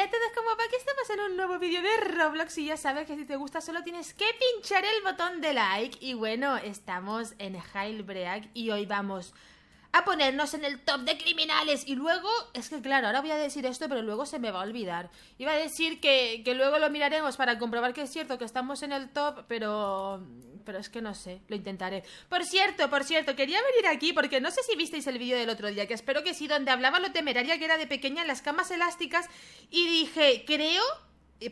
Hola a todos, ¿cómo va? Que estamos en un nuevo vídeo de Roblox y ya sabes que si te gusta solo tienes que pinchar el botón de like. Y bueno, estamos en Heilbreak y hoy vamos a ponernos en el top de criminales. Y luego, es que claro, ahora voy a decir esto, pero luego se me va a olvidar. Iba a decir que, que luego lo miraremos para comprobar que es cierto que estamos en el top, pero... Pero es que no sé, lo intentaré. Por cierto, por cierto, quería venir aquí porque no sé si visteis el vídeo del otro día, que espero que sí, donde hablaba lo temeraria que era de pequeña en las camas elásticas y dije, creo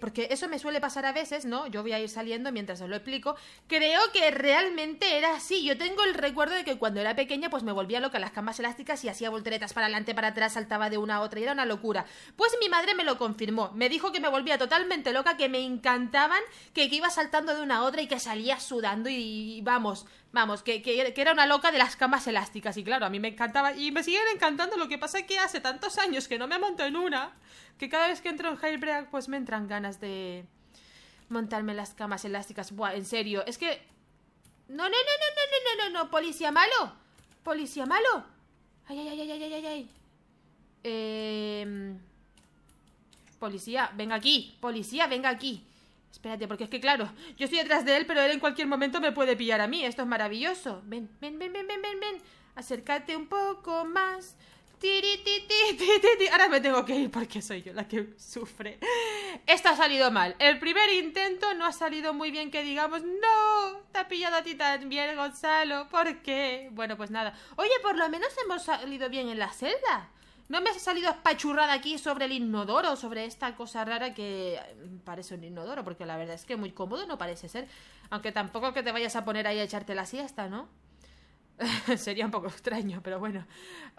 porque eso me suele pasar a veces, ¿no? Yo voy a ir saliendo mientras os lo explico. Creo que realmente era así. Yo tengo el recuerdo de que cuando era pequeña, pues me volvía loca las camas elásticas y hacía volteretas para adelante, para atrás, saltaba de una a otra y era una locura. Pues mi madre me lo confirmó. Me dijo que me volvía totalmente loca, que me encantaban, que, iba saltando de una a otra y que salía sudando y vamos, Vamos, que, que, era una loca de las camas elásticas. Y claro, a mí me encantaba. Y me siguen encantando. Lo que pasa es que hace tantos años que no me monto en una. Que cada vez que entro en Jailbreak, pues me entran ganas de montarme las camas elásticas. Buah, en serio. Es que. No, no, no, no, no, no, no, no, no. Policía malo. Policía malo. Ay, ay, ay, ay, ay, ay, ay. Eh. Policía, venga aquí. Policía, venga aquí. Espérate, porque es que claro, yo estoy detrás de él, pero él en cualquier momento me puede pillar a mí. Esto es maravilloso. Ven, ven, ven, ven, ven, ven, ven. Acércate un poco más. Tiri, Ahora me tengo que ir porque soy yo la que sufre. Esto ha salido mal. El primer intento no ha salido muy bien que digamos, no, te ha pillado a ti también, Gonzalo. ¿Por qué? Bueno, pues nada. Oye, por lo menos hemos salido bien en la celda. No me has salido espachurrada aquí sobre el inodoro, sobre esta cosa rara que eh, parece un inodoro, porque la verdad es que muy cómodo no parece ser. Aunque tampoco que te vayas a poner ahí a echarte la siesta, ¿no? Sería un poco extraño, pero bueno.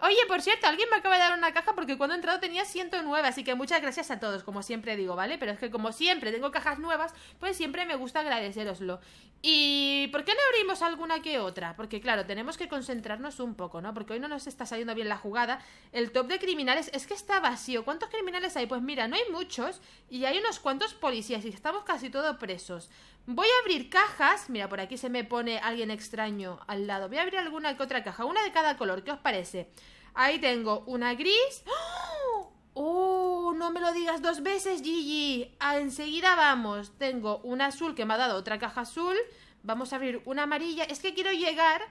Oye, por cierto, alguien me acaba de dar una caja porque cuando he entrado tenía 109, así que muchas gracias a todos, como siempre digo, ¿vale? Pero es que como siempre tengo cajas nuevas, pues siempre me gusta agradeceroslo. ¿Y por qué no abrimos alguna que otra? Porque claro, tenemos que concentrarnos un poco, ¿no? Porque hoy no nos está saliendo bien la jugada. El top de criminales es que está vacío. ¿Cuántos criminales hay? Pues mira, no hay muchos y hay unos cuantos policías y estamos casi todos presos. Voy a abrir cajas. Mira, por aquí se me pone alguien extraño al lado. Voy a abrir alguna que otra caja, una de cada color, ¿qué os parece? Ahí tengo una gris. ¡Oh! ¡Oh! No me lo digas dos veces, Gigi. Ah, enseguida vamos. Tengo una azul que me ha dado otra caja azul. Vamos a abrir una amarilla. Es que quiero llegar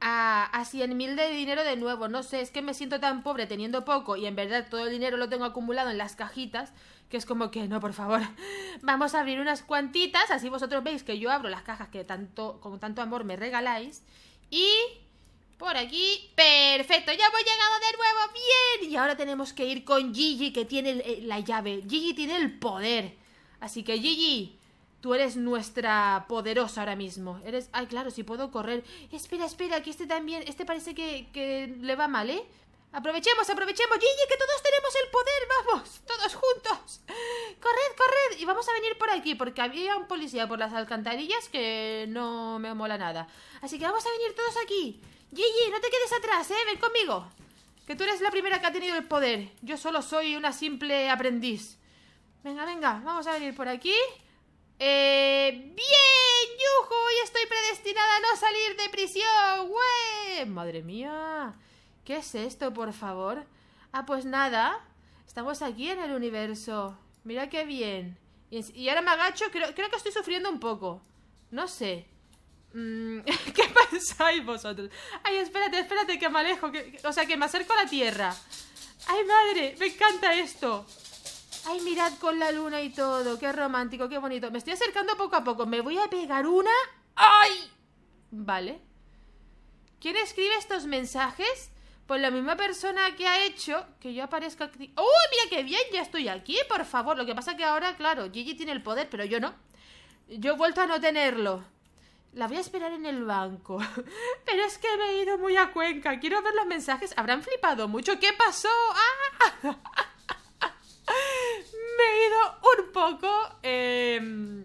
a, a 100.000 de dinero de nuevo. No sé, es que me siento tan pobre teniendo poco y en verdad todo el dinero lo tengo acumulado en las cajitas, que es como que no, por favor. Vamos a abrir unas cuantitas, así vosotros veis que yo abro las cajas que tanto, con tanto amor me regaláis y por aquí, perfecto, ya hemos llegado de nuevo, bien. Y ahora tenemos que ir con Gigi, que tiene eh, la llave. Gigi tiene el poder. Así que Gigi, tú eres nuestra poderosa ahora mismo. Eres... Ay, claro, si puedo correr. Espera, espera, que este también... Este parece que, que le va mal, ¿eh? Aprovechemos, aprovechemos, Gigi, que todos tenemos el poder porque había un policía por las alcantarillas que no me mola nada. Así que vamos a venir todos aquí. Gigi, no te quedes atrás, ¿eh? Ven conmigo. Que tú eres la primera que ha tenido el poder. Yo solo soy una simple aprendiz. Venga, venga, vamos a venir por aquí. Eh, ¡Bien! ¡Yujo! ¡Y estoy predestinada a no salir de prisión. ¡Güey! ¡Madre mía! ¿Qué es esto, por favor? Ah, pues nada. Estamos aquí en el universo. Mira qué bien. Y, ahora me agacho, creo, que estoy sufriendo un poco. No sé. Mm, ¿Qué pensáis vosotros? Ay, espérate, espérate, que me alejo. o sea, que me acerco a la Tierra. Ay, madre, me encanta esto. Ay, mirad con la luna y todo. Qué romántico, qué bonito. Me estoy acercando poco a poco. Me voy a pegar una. ¡Ay! Vale. ¿Quién escribe estos mensajes? Pues la misma persona que ha hecho que yo aparezca aquí. ¡Uy, mira qué bien! Ya estoy aquí, por favor. Lo que pasa que ahora, claro, Gigi tiene el poder, pero yo no. Yo he vuelto a no tenerlo. La voy a esperar en el banco. Pero es que me he ido muy a Cuenca. Quiero ver los mensajes. Habrán flipado mucho. ¿Qué pasó? ¡Ah! me he ido un poco em,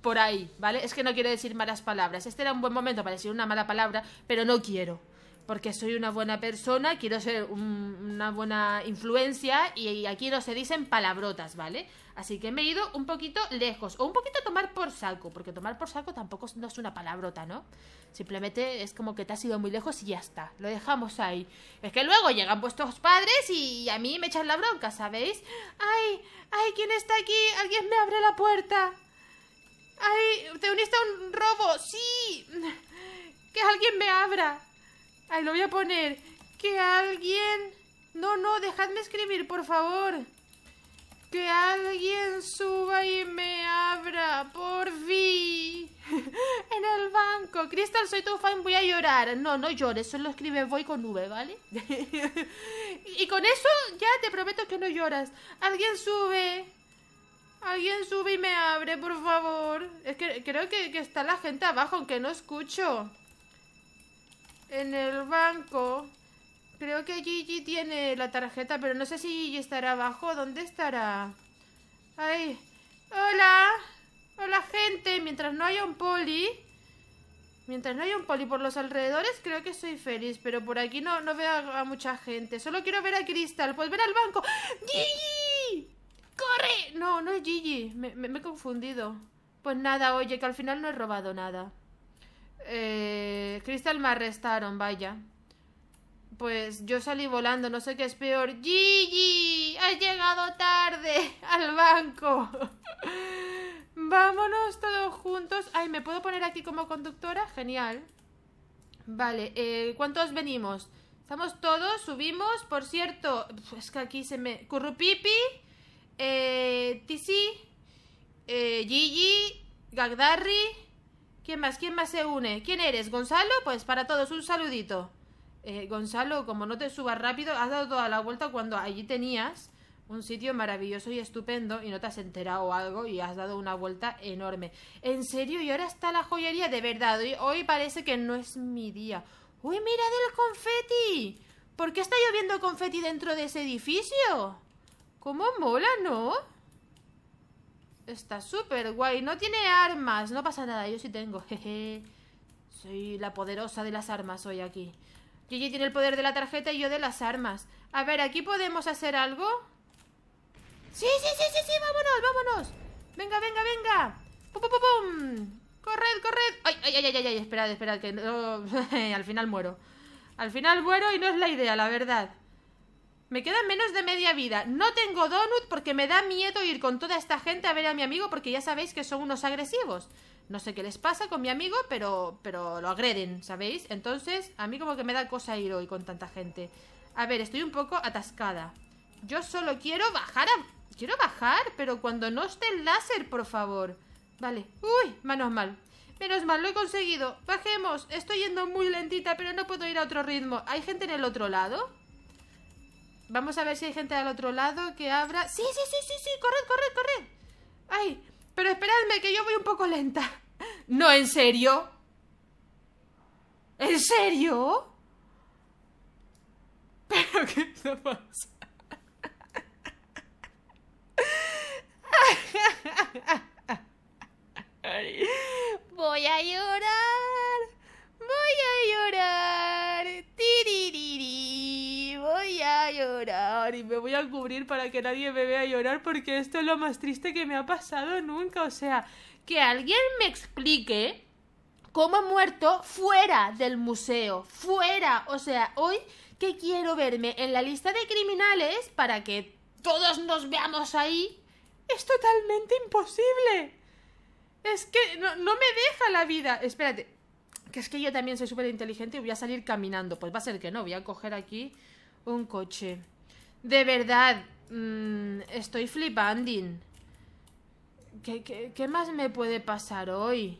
por ahí, ¿vale? Es que no quiero decir malas palabras. Este era un buen momento para decir una mala palabra, pero no quiero porque soy una buena persona, quiero ser una buena influencia y, aquí no se dicen palabrotas, ¿vale? Así que me he ido un poquito lejos, o un poquito a tomar por saco, porque tomar por saco tampoco es una palabrota, ¿no? Simplemente es como que te has ido muy lejos y ya está, lo dejamos ahí. Es que luego llegan vuestros padres y a mí me echan la bronca, ¿sabéis? ¡Ay! ¡Ay! ¿Quién está aquí? ¡Alguien me abre la puerta! ¡Ay! ¡Te uniste a un robo! ¡Sí! ¡Que alguien me abra! Ahí lo voy a poner. Que alguien... No, no, dejadme escribir, por favor. Que alguien suba y me abra, por fin. en el banco. Crystal, soy tu fan, voy a llorar. No, no llores, solo escribe voy con V, ¿vale? y con eso ya te prometo que no lloras. Alguien sube. Alguien sube y me abre, por favor. Es que creo que, que está la gente abajo, aunque no escucho en el banco. Creo que Gigi tiene la tarjeta, pero no sé si Gigi estará abajo. ¿Dónde estará? ¡Ay! ¡Hola! ¡Hola, gente! Mientras no haya un poli... Mientras no haya un poli por los alrededores, creo que soy feliz. Pero por aquí no, no veo a, mucha gente. Solo quiero ver a Crystal. ¡Pues ver al banco! ¡Gigi! ¡Corre! No, no es Gigi. me he confundido. Pues nada, oye, que al final no he robado nada. Eh, Crystal me arrestaron, vaya. Pues yo salí volando, no sé qué es peor. ¡Gigi! ¡Has llegado tarde! ¡Al banco! ¡Vámonos todos juntos! Ay, ¿me puedo poner aquí como conductora? Genial. Vale, eh, ¿cuántos venimos? Estamos todos, subimos, por cierto, es que aquí se me... Currupipi, eh, Tisi, eh, Gigi, Gagdarri, ¿Quién más? ¿Quién más se une? ¿Quién eres? ¿Gonzalo? Pues para todos, un saludito. Eh, Gonzalo, como no te subas rápido, has dado toda la vuelta cuando allí tenías un sitio maravilloso y estupendo y no te has enterado algo y has dado una vuelta enorme. En serio, y ahora está la joyería de verdad. Hoy, hoy parece que no es mi día. ¡Uy, mira del confeti! ¿Por qué está lloviendo confeti dentro de ese edificio? ¿Cómo mola, no? Está súper guay. No tiene armas. No pasa nada. Yo sí tengo. Jeje. Soy la poderosa de las armas hoy aquí. Gigi tiene el poder de la tarjeta y yo de las armas. A ver, ¿aquí podemos hacer algo? ¡Sí, sí, sí, sí, sí! ¡Vámonos, vámonos! ¡Venga, venga, venga! ¡Pum, pum, pum, pum! corred! ¡Ay, ay, ay, ay! ay! Esperad, esperad, que al final muero. Al final muero y no es la idea, la verdad. Me quedan menos de media vida. No tengo donut porque me da miedo ir con toda esta gente a ver a mi amigo porque ya sabéis que son unos agresivos. No sé qué les pasa con mi amigo, pero, pero lo agreden, ¿sabéis? Entonces, a mí como que me da cosa ir hoy con tanta gente. A ver, estoy un poco atascada. Yo solo quiero bajar a... Quiero bajar, pero cuando no esté el láser, por favor. Vale. Uy, menos mal. Menos mal, lo he conseguido. Bajemos. Estoy yendo muy lentita, pero no puedo ir a otro ritmo. ¿Hay gente en el otro lado? Vamos a ver si hay gente al otro lado que abra. Sí, sí, sí, sí, sí, Corre, corre, corre. Ay, pero esperadme que yo voy un poco lenta. No, en serio. ¿En serio? Pero qué está pasando. Voy a llorar. me voy a cubrir para que nadie me vea llorar porque esto es lo más triste que me ha pasado nunca. O sea, que alguien me explique cómo ha muerto fuera del museo, fuera. O sea, hoy que quiero verme en la lista de criminales para que todos nos veamos ahí, es totalmente imposible. Es que no, no me deja la vida. Espérate, que es que yo también soy súper inteligente y voy a salir caminando. Pues va a ser que no, voy a coger aquí un coche. De verdad, mm, estoy flipando ¿Qué, más me puede pasar hoy?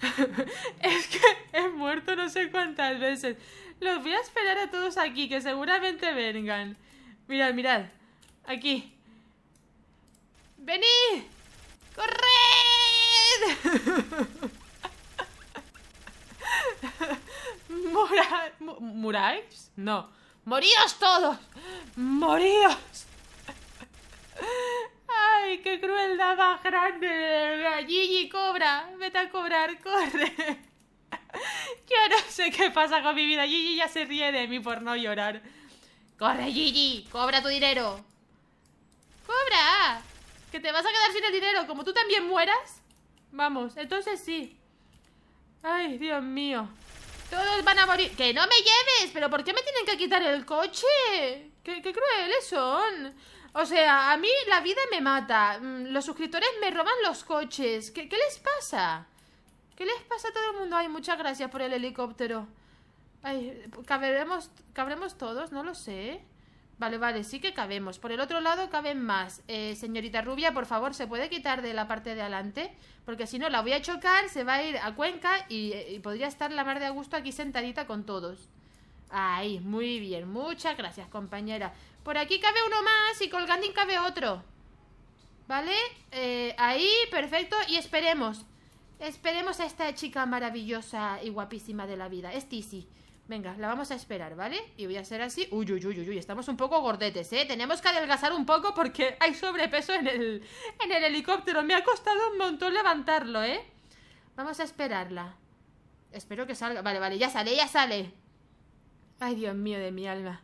es que he muerto no sé cuántas veces. Los voy a esperar a todos aquí, que seguramente vengan. Mirad, mirad. Aquí. ¡Venid! ¡Corred! ¿Murais? No. ¡Moríos todos! ¡Moríos! ¡Ay, qué crueldad más grande! Gigi, cobra, vete a cobrar, corre. Yo no sé qué pasa con mi vida. Gigi ya se ríe de mí por no llorar. ¡Corre, Gigi! ¡Cobra tu dinero! ¡Cobra! Que te vas a quedar sin el dinero. Como tú también mueras. Vamos, entonces sí. Ay, Dios mío. Todos van a morir. ¡Que no me lleves! ¿Pero por qué me tienen que quitar el coche? ¡Qué, crueles son! O sea, a mí la vida me mata. Mm, los suscriptores me roban los coches. ¿Qué, les pasa? ¿Qué les pasa a todo el mundo? Ay, muchas gracias por el helicóptero. Ay, cabremos todos, no lo sé. Vale, vale, sí que cabemos. Por el otro lado caben más. Eh, señorita Rubia, por favor, ¿se puede quitar de la parte de adelante? Porque si no, la voy a chocar, se va a ir a Cuenca y, podría estar la mar de a gusto aquí sentadita con todos. Ahí, muy bien. Muchas gracias, compañera. Por aquí cabe uno más y colgando cabe otro. ¿Vale? Eh, ahí, perfecto. Y esperemos. Esperemos a esta chica maravillosa y guapísima de la vida. Es Tizi. Venga, la vamos a esperar, ¿vale? Y voy a hacer así. Uy, uy, uy, uy, estamos un poco gordetes, ¿eh? Tenemos que adelgazar un poco porque hay sobrepeso en el, en el helicóptero. Me ha costado un montón levantarlo, ¿eh? Vamos a esperarla. Espero que salga. Vale, vale, ya sale, ya sale. Ay, Dios mío de mi alma.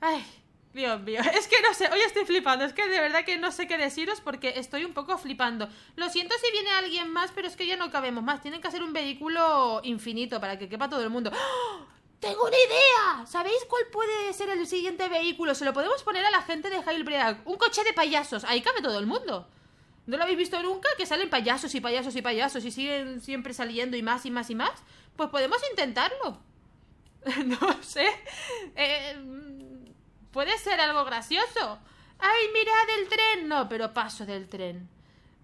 Ay, Dios mío, es que no sé, hoy estoy flipando, es que de verdad que no sé qué deciros porque estoy un poco flipando. Lo siento si viene alguien más, pero es que ya no cabemos más. Tienen que hacer un vehículo infinito para que quepa todo el mundo. ¡Ah! ¡Tengo una idea! ¿Sabéis cuál puede ser el siguiente vehículo? Se lo podemos poner a la gente de Heilbreak. Un coche de payasos, ahí cabe todo el mundo. ¿No lo habéis visto nunca? Que salen payasos y payasos y payasos y siguen siempre saliendo y más y más y más. Pues podemos intentarlo. no sé. Eh Puede ser algo gracioso. ¡Ay, mira el tren! No, pero paso del tren.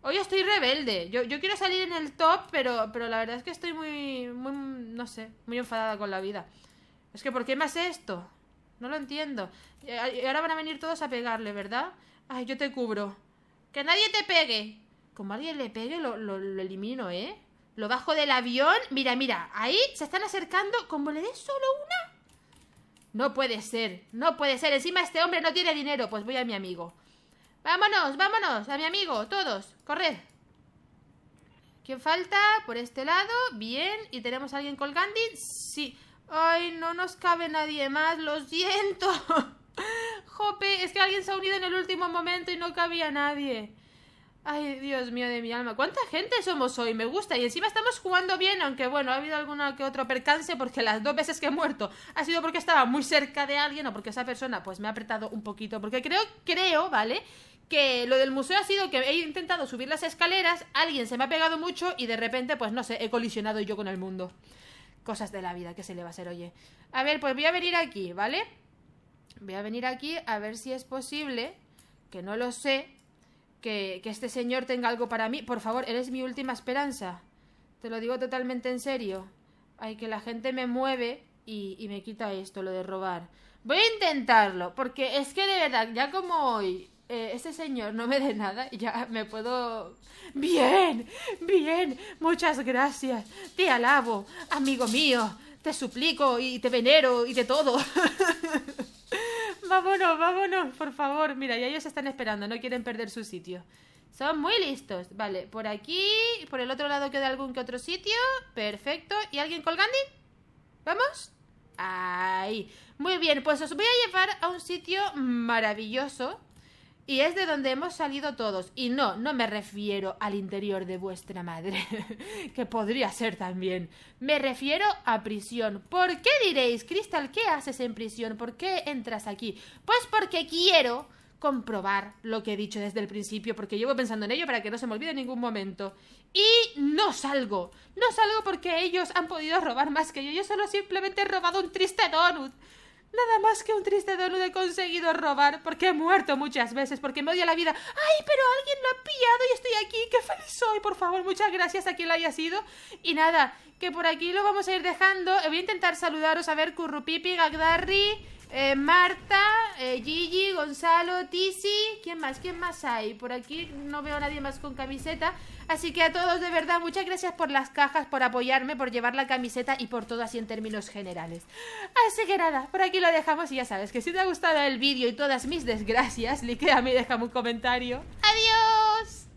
Hoy estoy rebelde. Yo, quiero salir en el top, pero, pero la verdad es que estoy muy, muy, no sé, muy enfadada con la vida. Es que, ¿por qué me hace esto? No lo entiendo. Y ahora van a venir todos a pegarle, ¿verdad? Ay, yo te cubro. ¡Que nadie te pegue! Como alguien le pegue, lo, lo, elimino, ¿eh? Lo bajo del avión. Mira, mira, ahí se están acercando. Como le dé solo una, no puede ser, no puede ser. Encima este hombre no tiene dinero. Pues voy a mi amigo. Vámonos, vámonos, a mi amigo, todos, corred. ¿Quién falta? Por este lado, bien. ¿Y tenemos a alguien colgando? Sí. Ay, no nos cabe nadie más, lo siento. Jope, es que alguien se ha unido en el último momento y no cabía nadie. Ay, Dios mío de mi alma, ¿cuánta gente somos hoy? Me gusta. Y encima estamos jugando bien, aunque bueno, ha habido alguna que otro percance porque las dos veces que he muerto ha sido porque estaba muy cerca de alguien o porque esa persona pues me ha apretado un poquito. Porque creo, creo, ¿vale? que lo del museo ha sido que he intentado subir las escaleras, alguien se me ha pegado mucho y de repente, pues no sé, he colisionado yo con el mundo. Cosas de la vida, que se le va a hacer, oye. A ver, pues voy a venir aquí, ¿vale? Voy a venir aquí a ver si es posible, que no lo sé, que, este señor tenga algo para mí. Por favor, eres mi última esperanza. Te lo digo totalmente en serio. hay que la gente me mueve y, me quita esto, lo de robar. Voy a intentarlo, porque es que de verdad, ya como hoy eh, este señor no me dé nada, ya me puedo... Bien, bien, muchas gracias, te alabo, amigo mío, te suplico y te venero y de todo. Vámonos, vámonos, por favor. Mira, ya ellos están esperando, no quieren perder su sitio. Son muy listos. Vale, por aquí, por el otro lado queda algún que otro sitio. Perfecto. ¿Y alguien colgando? ¿Vamos? Ahí. Muy bien, pues os voy a llevar a un sitio maravilloso y es de donde hemos salido todos. Y no, no me refiero al interior de vuestra madre, que podría ser también. Me refiero a prisión. ¿Por qué diréis, Crystal, qué haces en prisión? ¿Por qué entras aquí? Pues porque quiero comprobar lo que he dicho desde el principio, porque llevo pensando en ello para que no se me olvide en ningún momento. Y no salgo. No salgo porque ellos han podido robar más que yo. Yo solo simplemente he robado un triste donut. Nada más que un triste dono de conseguido robar, porque he muerto muchas veces, porque me odia la vida. ¡Ay, pero alguien lo ha pillado y estoy aquí! ¡Qué feliz soy! Por favor, muchas gracias a quien lo haya sido. Y nada, que por aquí lo vamos a ir dejando. Voy a intentar saludaros a ver Currupipi, Gagdarri, eh, Marta, eh, Gigi, Gonzalo, Tizi, ¿quién más? ¿Quién más hay? Por aquí no veo a nadie más con camiseta. Así que a todos, de verdad, muchas gracias por las cajas, por apoyarme, por llevar la camiseta y por todo así en términos generales. Así que nada, por aquí lo dejamos y ya sabes que si te ha gustado el vídeo y todas mis desgracias, liquea a mí, déjame un comentario. ¡Adiós!